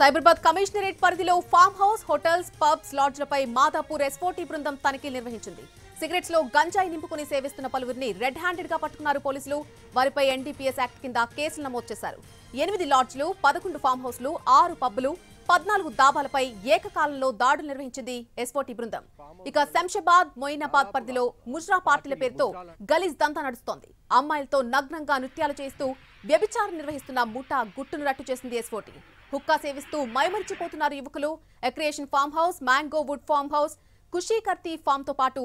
Cyberabad commissionerate పరిధిలో farm house hotels pubs లాడ్జ్లపై Madhapur SOT బృందం తనిఖీ నిర్వహించింది సిగరెట్స్ లో గంజాయి నింపుకుని సేవిస్తున్న పలువురిని రెడ్ హ్యాండెడ్ గా పట్టుకున్నారు పోలీసులు వారిపై ఎన్డీపీఎస్ యాక్ట్ కింద కేసులు నమోదు చేశారు ఎనిమిది లాడ్జ్లు పదకొండు ఫామ్ హౌస్లు ఆరు పబ్బులు పద్నాలుగు దాబాలపై ఏకకాలంలో దాడులు నిర్వహించింది ఎస్పోటీ బృందం ఇక శంషాబాద్ మొయినాబాద్ పరిధిలో ముజ్రా పార్టీల పేరుతో గలీజ్ దంతా నడుస్తోంది అమ్మాయిలతో నగ్నంగా నృత్యాలు చేస్తూ వ్యభిచారం నిర్వహిస్తున్న ముఠా గుట్టును రట్టు చేసింది ఎస్పోటీ హుక్కా సేవిస్తూ మైమరిచిపోతున్నారు యువకులు ఎక్రియేషన్ farm house mango wood farm house కుషీ కర్తీ ఫామ్ తో పాటు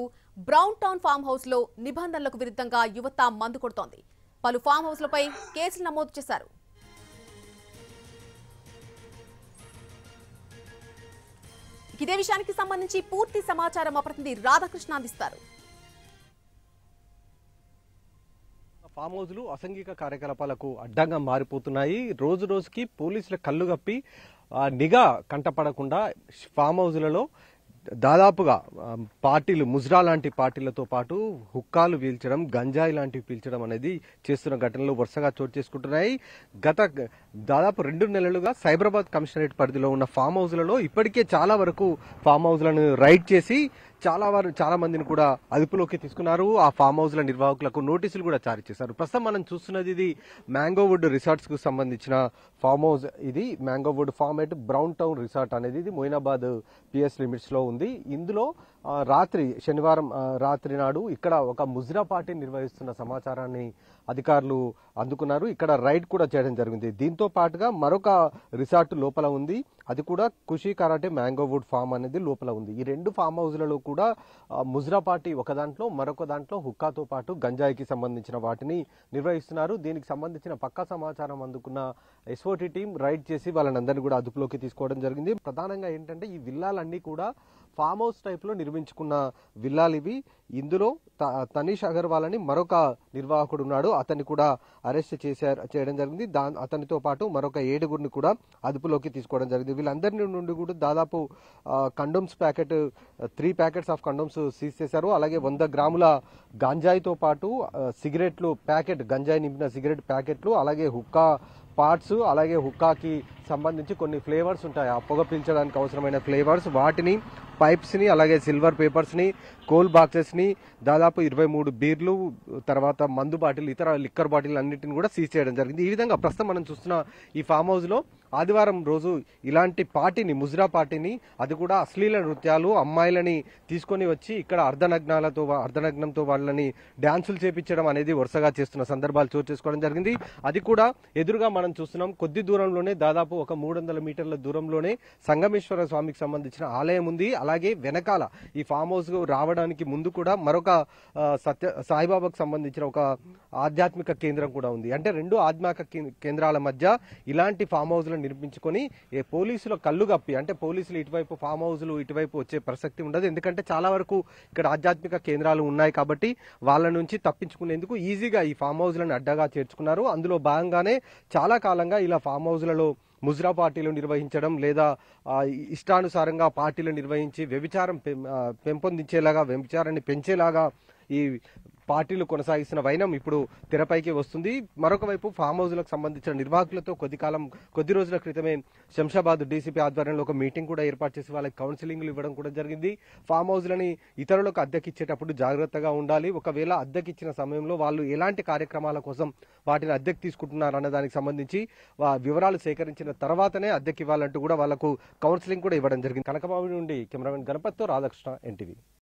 బ్రౌన్ టౌన్ ఫామ్ హౌస్ లో నిబంధనలకు విరుద్ధంగా యువత మందు కొడుతోంది పలు ఫామ్ హౌస్లపై కేసులు నమోదు చేశారు ఇదే విషయానికి సంబంధించి పూర్తి సమాచారం మా ప్రతినిధి రాధాకృష్ణ అందిస్తారు ఫామ్ హౌస్లు అసంఘిక కార్యకలాపాలకు అడ్డంగా మారిపోతున్నాయి రోజు రోజుకి పోలీసుల కళ్ళు కప్పి నిఘా కంటపడకుండా ఫామ్ హౌస్లలో దాదాపుగా పార్టీలు ముజ్రా లాంటి పార్టీలతో పాటు హుక్కాలు పీల్చడం గంజాయి లాంటివి పీల్చడం అనేది చేస్తున్న ఘటనలు వరుసగా చోటు చేసుకుంటున్నాయి గత దాదాపు రెండు నెలలుగా సైబరాబాద్ కమిషనరేట్ పరిధిలో ఉన్న ఫామ్ హౌస్లలో ఇప్పటికే చాలా వరకు ఫామ్ హౌస్లను రైడ్ చేసి చాలా వారు చాలా మందిని కూడా అదుపులోకి తీసుకున్నారు ఆ ఫామ్ హౌస్ల నిర్వాహకులకు నోటీసులు కూడా జారీ చేశారు ప్రస్తుతం మనం చూస్తున్నది ఇది మ్యాంగోవుడ్ రిసార్ట్స్ కు సంబంధించిన ఫామ్ హౌస్ ఇది mango wood farm at brown town resort అనేది ఇది మొయినాబాద్ పిఎస్ లిమిట్స్ లో ఉంది ఇందులో రాత్రి శనివారం రాత్రి నాడు ఇక్కడ ఒక ముజ్రా పార్టీ నిర్వహిస్తున్న సమాచారాన్ని అధికారులు అందుకున్నారు ఇక్కడ రైడ్ కూడా చేయడం జరిగింది దీంతో పాటుగా మరొక రిసార్ట్ లోపల ఉంది అది కూడా ఖుషి కరాటే మ్యాంగోవుడ్ ఫామ్ అనేది లోపల ఉంది ఈ రెండు ఫామ్ హౌస్లలో కూడా ముజ్రా పార్టీ ఒక దాంట్లో మరొక దాంట్లో హుక్కాతో పాటు గంజాయికి సంబంధించిన వాటిని నిర్వహిస్తున్నారు దీనికి సంబంధించిన పక్కా సమాచారం అందుకున్న ఎస్ఓటి టీం రైడ్ చేసి వాళ్ళని అందరినీ కూడా అదుపులోకి తీసుకోవడం జరిగింది ప్రధానంగా ఏంటంటే ఈ విల్లాలన్నీ కూడా ఫామ్ హౌస్ టైప్లో నిర్మించుకున్న విల్లాలు ఇవి ఇందులో తనీష్ అగర్వాల్ అని మరొక నిర్వాహకుడు ఉన్నాడు అతన్ని కూడా అరెస్ట్ చేశారు చేయడం జరిగింది దా అతనితో పాటు మరొక ఏడుగురిని కూడా అదుపులోకి తీసుకోవడం జరిగింది వీళ్ళందరి నుండి కూడా దాదాపు condoms packet three packets of condoms seize చేశారు అలాగే వంద గ్రాముల గంజాయితో పాటు సిగరెట్లు ప్యాకెట్ గంజాయి నింపిన సిగరెట్ ప్యాకెట్లు అలాగే హుక్కా పార్ట్స్ అలాగే హుక్కాకి సంబంధించి కొన్ని ఫ్లేవర్స్ ఉంటాయి ఆ పొగ పీల్చడానికి అవసరమైన ఫ్లేవర్స్ వాటిని పైప్స్ని అలాగే సిల్వర్ పేపర్స్ని కోల్ బాక్సెస్ని దాదాపు ఇరవై మూడు బీర్లు తర్వాత మందు బాటిల్ ఇతర లిక్కర్ బాటిల్ అన్నింటిని కూడా సీజ్ చేయడం జరిగింది ఈ విధంగా ప్రస్తుతం మనం చూస్తున్న ఈ ఫామ్ హౌస్లో ఆదివారం రోజు ఇలాంటి పార్టీని ముజ్రా పార్టీని అది కూడా అశ్లీల నృత్యాలు అమ్మాయిలని తీసుకొని వచ్చి ఇక్కడ అర్ధనగ్నాలతో అర్ధనగ్నంతో వాళ్ళని డ్యాన్సులు చేపించడం అనేది వరుసగా చేస్తున్న సందర్భాలు చోటు చేసుకోవడం జరిగింది అది కూడా ఎదురుగా మనం మనం చూస్తున్నాం కొద్ది దూరంలోనే దాదాపు ఒక మూడు వందల మీటర్ల దూరంలోనే సంగమేశ్వర స్వామికి సంబంధించిన ఆలయం ఉంది అలాగే వెనకాల ఈ ఫామ్ హౌస్ రావడానికి ముందు కూడా మరొక సత్య సాయిబాబాకు సంబంధించిన ఒక ఆధ్యాత్మిక కేంద్రం కూడా ఉంది అంటే రెండు ఆధ్యాత్మిక కేంద్రాల మధ్య ఇలాంటి ఫామ్ హౌస్లు నిర్మించుకొని పోలీసుల కళ్ళు కప్పి అంటే పోలీసులు ఇటువైపు ఫామ్ హౌస్లు ఇటువైపు వచ్చే ప్రసక్తి ఉండదు ఎందుకంటే చాలా వరకు ఇక్కడ ఆధ్యాత్మిక కేంద్రాలు ఉన్నాయి కాబట్టి వాళ్ళ నుంచి తప్పించుకునేందుకు ఈజీగా ఈ ఫామ్ హౌస్లను అడ్డగా చేర్చుకున్నారు అందులో భాగంగానే చాలా చాలా కాలంగా ఇలా ఫామ్ హౌస్లలో ముజ్రా పార్టీలు నిర్వహించడం లేదా ఇష్టానుసారంగా పార్టీలు నిర్వహించి వ్యభిచారం పెంపొందించేలాగా వ్యభిచారాన్ని పెంచేలాగా ఈ పార్టీలు కొనసాగిస్తున్న వైనం ఇప్పుడు తెరపైకి వస్తుంది మరొక వైపు ఫామ్ హౌస్లకు సంబంధించిన నిర్వాహకులతో కొద్ది కాలం కొద్ది రోజుల క్రితమే శంషాబాద్ డీసీపీ ఆధ్వర్యంలో ఒక మీటింగ్ కూడా ఏర్పాటు చేసి వాళ్ళకి కౌన్సిలింగ్లు ఇవ్వడం కూడా జరిగింది ఫామ్ హౌస్లని ఇతరులకు అద్దెకిచ్చేటప్పుడు జాగ్రత్తగా ఉండాలి ఒకవేళ అద్దెకిచ్చిన సమయంలో వాళ్ళు ఎలాంటి కార్యక్రమాల కోసం వాటిని అద్దెకు తీసుకుంటున్నారు అన్న దానికి సంబంధించి వివరాలు సేకరించిన తర్వాతనే అద్దెకి ఇవ్వాలంటూ కూడా వాళ్లకు కౌన్సిలింగ్ కూడా ఇవ్వడం జరిగింది కనకబాబు నుండి కెమెరామెన్ గణపతితో రాధాకృష్ణ ఎన్టీవీ